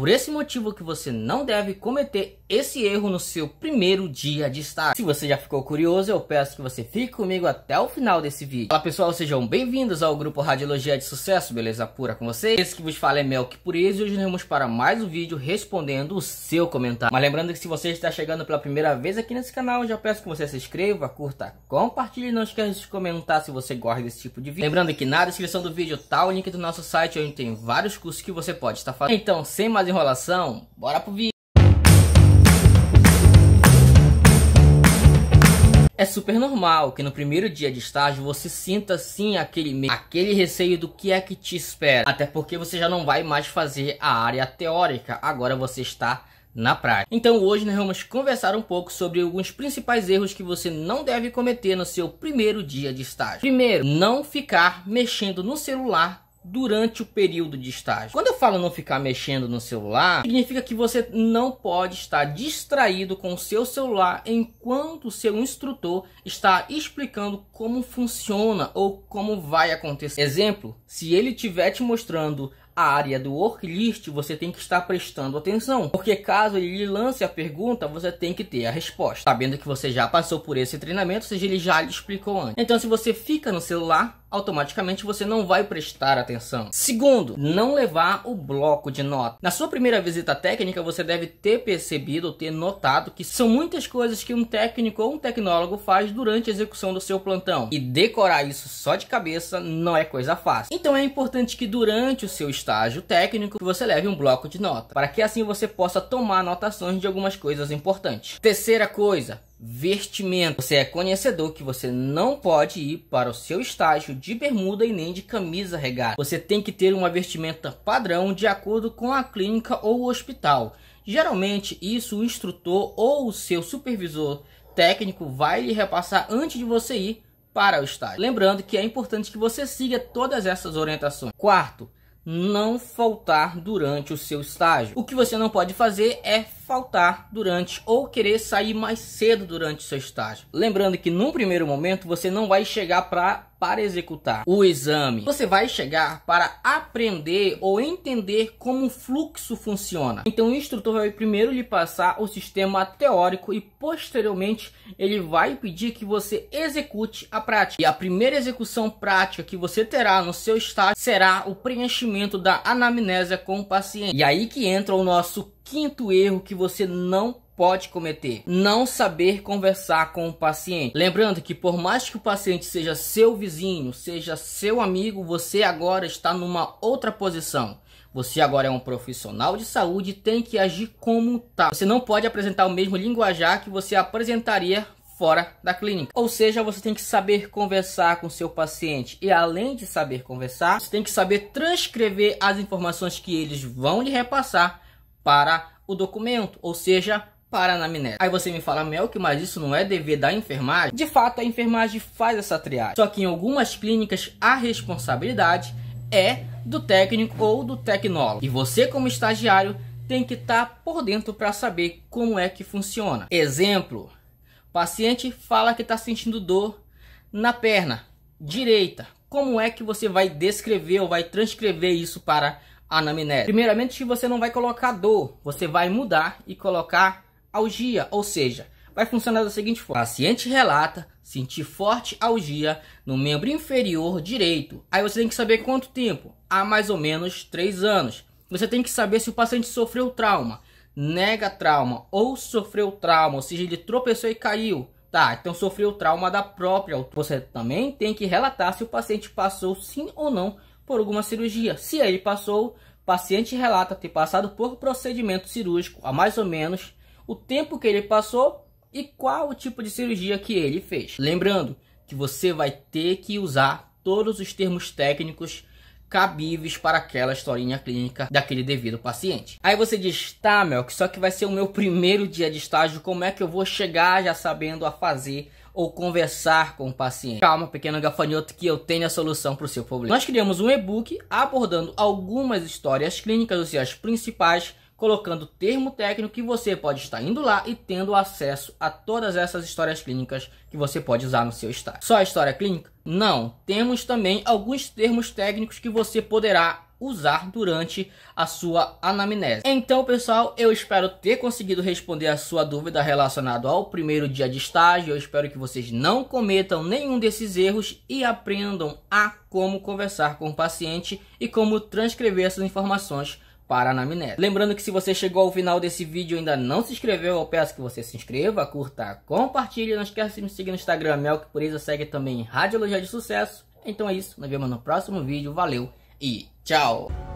por esse motivo que você não deve cometer esse erro no seu primeiro dia de estágio. Se você já ficou curioso, eu peço que você fique comigo até o final desse vídeo. Olá pessoal, sejam bem-vindos ao grupo Radiologia de Sucesso, beleza pura com vocês? Esse que vos fala é Melk Puriz e hoje nós vamos para mais um vídeo respondendo o seu comentário. Mas lembrando que se você está chegando pela primeira vez aqui nesse canal, já peço que você se inscreva, curta, compartilhe e não esqueça de comentar se você gosta desse tipo de vídeo. Lembrando que na descrição do vídeo tá o link do nosso site onde tem vários cursos que você pode estar fazendo. Então, sem mais enrolação, bora pro vídeo! É super normal que no primeiro dia de estágio você sinta sim aquele aquele receio do que é que te espera, até porque você já não vai mais fazer a área teórica, agora você está na prática. Então hoje nós vamos conversar um pouco sobre alguns principais erros que você não deve cometer no seu primeiro dia de estágio. Primeiro, não ficar mexendo no celular durante o período de estágio. Quando eu falo não ficar mexendo no celular, significa que você não pode estar distraído com o seu celular enquanto o seu instrutor está explicando como funciona ou como vai acontecer. Exemplo, se ele estiver te mostrando a área do worklist, você tem que estar prestando atenção, porque caso ele lance a pergunta, você tem que ter a resposta, sabendo que você já passou por esse treinamento, ou seja, ele já lhe explicou antes. Então, se você fica no celular, automaticamente você não vai prestar atenção. Segundo, não levar o bloco de nota. Na sua primeira visita técnica, você deve ter percebido ou ter notado que são muitas coisas que um técnico ou um tecnólogo faz durante a execução do seu plantão. E decorar isso só de cabeça não é coisa fácil. Então é importante que durante o seu estágio técnico você leve um bloco de nota, para que assim você possa tomar anotações de algumas coisas importantes. Terceira coisa, vestimento. Você é conhecedor que você não pode ir para o seu estágio de bermuda e nem de camisa regada. Você tem que ter uma vestimenta padrão de acordo com a clínica ou o hospital. Geralmente, isso o instrutor ou o seu supervisor técnico vai lhe repassar antes de você ir para o estágio. Lembrando que é importante que você siga todas essas orientações. Quarto, não faltar durante o seu estágio. O que você não pode fazer é faltar durante ou querer sair mais cedo durante seu estágio. Lembrando que num primeiro momento você não vai chegar para para executar o exame. Você vai chegar para aprender ou entender como o fluxo funciona. Então o instrutor vai primeiro lhe passar o sistema teórico e posteriormente ele vai pedir que você execute a prática. E a primeira execução prática que você terá no seu estágio será o preenchimento da anamnese com o paciente. E aí que entra o nosso quinto erro que você não pode cometer: não saber conversar com o paciente. Lembrando que, por mais que o paciente seja seu vizinho, seja seu amigo, você agora está numa outra posição. Você agora é um profissional de saúde e tem que agir como tal. Tá. Você não pode apresentar o mesmo linguajar que você apresentaria fora da clínica. Ou seja, você tem que saber conversar com seu paciente. E além de saber conversar, você tem que saber transcrever as informações que eles vão lhe repassar para o documento, ou seja, para a anamnese. Aí você me fala, Melk, mas isso não é dever da enfermagem? De fato, a enfermagem faz essa triagem. Só que em algumas clínicas, a responsabilidade é do técnico ou do tecnólogo. E você, como estagiário, tem que estar tá por dentro para saber como é que funciona. Exemplo: paciente fala que está sentindo dor na perna direita. Como é que você vai descrever ou vai transcrever isso para anamnese. Primeiramente, você não vai colocar dor, você vai mudar e colocar algia, ou seja, vai funcionar da seguinte forma. O paciente relata sentir forte algia no membro inferior direito. Aí você tem que saber quanto tempo? Há mais ou menos 3 anos. Você tem que saber se o paciente sofreu trauma, nega trauma ou sofreu trauma, ou seja, ele tropeçou e caiu. Tá, então sofreu trauma da própria. Você também tem que relatar se o paciente passou sim ou não por alguma cirurgia. Se ele passou, o paciente relata ter passado por procedimento cirúrgico há mais ou menos o tempo que ele passou e qual o tipo de cirurgia que ele fez. Lembrando que você vai ter que usar todos os termos técnicos cabíveis para aquela historinha clínica daquele devido paciente. Aí você diz, tá, Mel, que só que vai ser o meu primeiro dia de estágio, como é que eu vou chegar já sabendo a fazer ou conversar com o paciente. Calma, pequeno gafanhoto, que eu tenho a solução para o seu problema. Nós criamos um e-book abordando algumas histórias clínicas, ou seja, as principais, colocando termo técnico que você pode estar indo lá e tendo acesso a todas essas histórias clínicas que você pode usar no seu estágio. Só a história clínica? Não. Temos também alguns termos técnicos que você poderá usar durante a sua anamnese. Então, pessoal, eu espero ter conseguido responder a sua dúvida relacionada ao primeiro dia de estágio. Eu espero que vocês não cometam nenhum desses erros e aprendam a como conversar com o paciente e como transcrever essas informações para anamnese. Lembrando que se você chegou ao final desse vídeo e ainda não se inscreveu, eu peço que você se inscreva, curta, compartilhe, não esqueça de me seguir no Instagram, Mel que isso segue também Radiologia de Sucesso. Então é isso, nos vemos no próximo vídeo, valeu e Tchau!